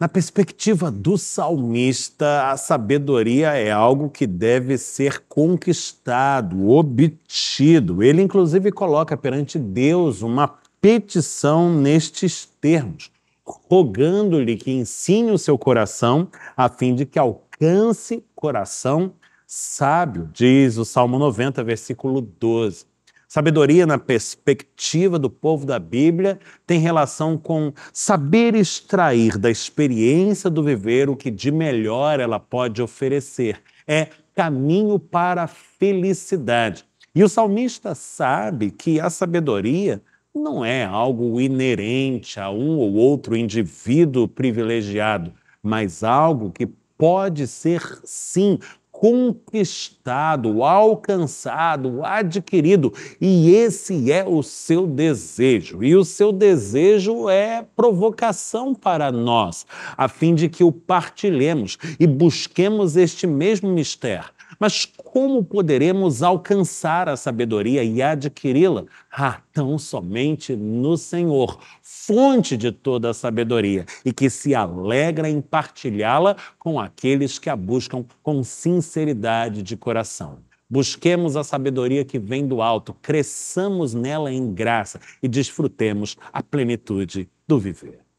Na perspectiva do salmista, a sabedoria é algo que deve ser conquistado, obtido. Ele, inclusive, coloca perante Deus uma petição nestes termos, rogando-lhe que ensine o seu coração, a fim de que alcance coração sábio, diz o Salmo 90, versículo 12. Sabedoria na perspectiva do povo da Bíblia tem relação com saber extrair da experiência do viver o que de melhor ela pode oferecer. É caminho para a felicidade. E o salmista sabe que a sabedoria não é algo inerente a um ou outro indivíduo privilegiado, mas algo que pode ser, sim, conquistado, alcançado, adquirido. E esse é o seu desejo. E o seu desejo é provocação para nós, a fim de que o partilhemos e busquemos este mesmo mistério. Mas como poderemos alcançar a sabedoria e adquiri-la? Ah, tão somente no Senhor, fonte de toda a sabedoria, e que se alegra em partilhá-la com aqueles que a buscam com sinceridade de coração. Busquemos a sabedoria que vem do alto, cresçamos nela em graça e desfrutemos a plenitude do viver.